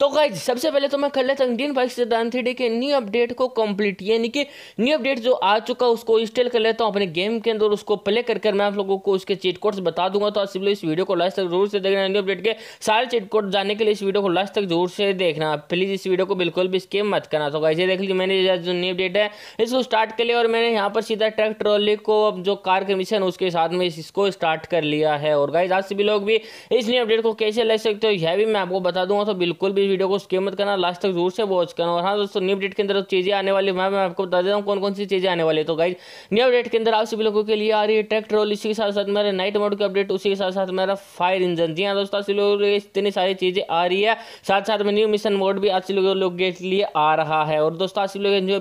तो गाइज सबसे पहले तो मैं कर लेता हूँ इंडियन बाइक सिद्धांत थ्री के न्यू अपडेट को कंप्लीट यानी कि न्यू अपडेट जो आ चुका है उसको इंस्टॉल कर लेता हूँ अपने गेम के अंदर उसको प्ले कर कर मैं आप लोगों को उसके चीट कोड्स बता दूंगा तो आप इस वीडियो को लास्ट तक जरूर से देखना न्यू अपडेट के सारे चीट कोड जानने के लिए इस वीडियो को लास्ट तक जरूर से देखना प्लीज़ इस वीडियो को बिल्कुल भी स्केम मत करना तो गाइजे देख लीजिए मैंने जो न्यू अपडेट है इसको स्टार्ट कर लिया और मैंने यहाँ पर सीधा ट्रक ट्रॉली को अब जो कार के मिशन उसके साथ में इसको स्टार्ट कर लिया है और गाइज आज सभी लोग भी इस न्यू अपडेट को कैसे ले सकते हो यह भी मैं आपको बता दूंगा तो बिल्कुल भी प्लीज़ वीडियो को स्किप मत करना लास्ट तक जरूर से वॉच करना और हाँ दोस्तों न्यू अपडेट के अंदर चीज़ें आने वाली मैं मैं आपको बता देता हूँ कौन कौन सी चीज़ें आने वाली तो गाइज न्यू अपडेट के अंदर आप सभी लोगों के लिए आ रही है ट्रैक्टर और इसी के साथ साथ मेरा नाइट मोड की अपडेट उसी के साथ साथ मेरा फायर इंजन जी हाँ दोस्तों आप लोगों के इतनी सारी चीज़ें आ रही है साथ साथ में न्यू मिशन मोड भी आप लोगों लोग के लिए आ रहा है और दोस्तों आप लोग जो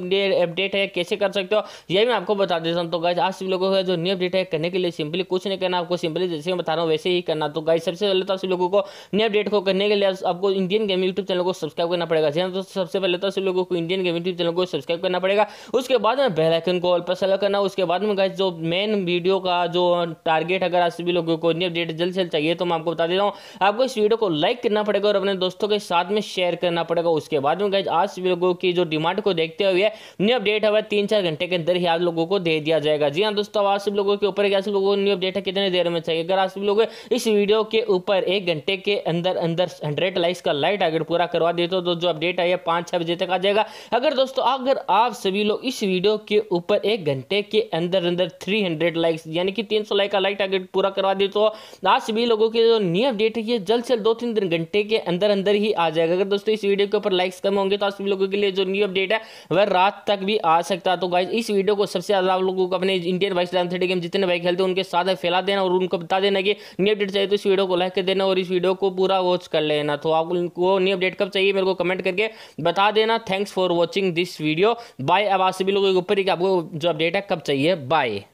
अपडेट है कैसे कर सकते हो ये मैं आपको बता देता हूँ तो गाइज आप सभी लोगों का जो न्यू अपडेट है करने के लिए सिंपली कुछ नहीं करना आपको सिंपली जैसे मैं बता रहा हूँ वैसे ही करना तो गाइज सबसे पहले तो आप लोगों को न्यू अपडेट को करने के लिए आपको इंडियन गेमिंग यूट्यूब चैनल को सब्सक्राइब करना पड़ेगा जी दोस्तों हाँ, सबसे पहले तो सभी लोगों को इंडियन गेम यूट्यूब चैनल को सब्सक्राइब करना पड़ेगा उसके बाद में बेलाइकन को ऑल पर सेलेक्ट करना उसके बाद में गाइज जो मेन वीडियो का जो टारगेट अगर आप सभी लोगों को इंडियन अपडेट जल्द से चाहिए तो मैं आपको बता देता हूँ आपको इस वीडियो को लाइक करना पड़ेगा और अपने दोस्तों के साथ में शेयर करना पड़ेगा उसके बाद में गाइज आज सभी लोगों की जो डिमांड को देखते हुए न्यू अपडेट है तीन चार घंटे के अंदर ही आप लोगों को दे दिया जाएगा जी हाँ दोस्तों आज सभी लोगों के ऊपर क्या सभी लोगों को न्यू अपडेट है कितने देर में चाहिए अगर आप सभी लोग इस वीडियो के ऊपर एक घंटे के अंदर अंदर हंड्रेड लाइक्स का लाइट टारगेट अगर पूरा करवा देते हो तो जो अपडेट आई है पाँच छः बजे तक आ जाएगा अगर दोस्तों अगर आप सभी लोग इस वीडियो के ऊपर एक घंटे के अंदर अंदर थ्री हंड्रेड लाइक्स यानी कि तीन सौ लाइक का लाइक टारगेट पूरा करवा देते हो आज सभी लोगों के जो न्यू अपडेट है ये जल्द से जल्द दो तीन दिन घंटे के अंदर अंदर ही आ जाएगा अगर दोस्तों इस वीडियो के ऊपर लाइक्स कम होंगे तो आप सभी लोगों के लिए जो न्यू अपडेट है वह रात तक भी आ सकता है तो गाइज इस वीडियो को सबसे ज़्यादा आप लोगों को अपने Indian vice slam thirty game जितने भाई खेलते हैं उनके साथ फैला देना और उनको बता देना कि न्यू अपडेट चाहिए तो इस वीडियो को लाइक कर देना और इस वीडियो को पूरा वॉच कर लेना तो आप उनको न्यू अपडेट कब चाहिए मेरे को कमेंट करके बता देना thanks for watching this video bye अब आज सभी लोगों के ऊपर आपको जो अपडेट है कब चाहिए बाय